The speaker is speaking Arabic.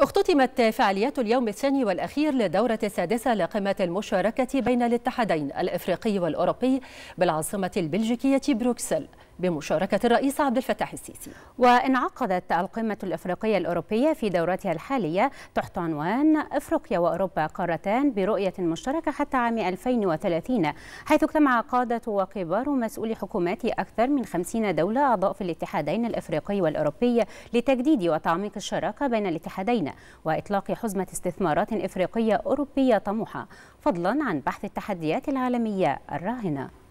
اختتمت فعاليات اليوم الثاني والأخير للدورة السادسة لقمة المشاركة بين الاتحادين الإفريقي والأوروبي بالعاصمة البلجيكية بروكسل بمشاركة الرئيس عبد الفتاح السيسي وانعقدت القمة الإفريقية الأوروبية في دورتها الحالية تحت عنوان إفريقيا وأوروبا قارتان برؤية مشتركة حتى عام 2030 حيث اجتمع قادة وكبار مسؤولي حكومات أكثر من 50 دولة أعضاء في الاتحادين الإفريقي والأوروبي لتجديد وتعميق الشراكة بين الاتحادين وإطلاق حزمة استثمارات إفريقية أوروبية طموحة فضلا عن بحث التحديات العالمية الراهنة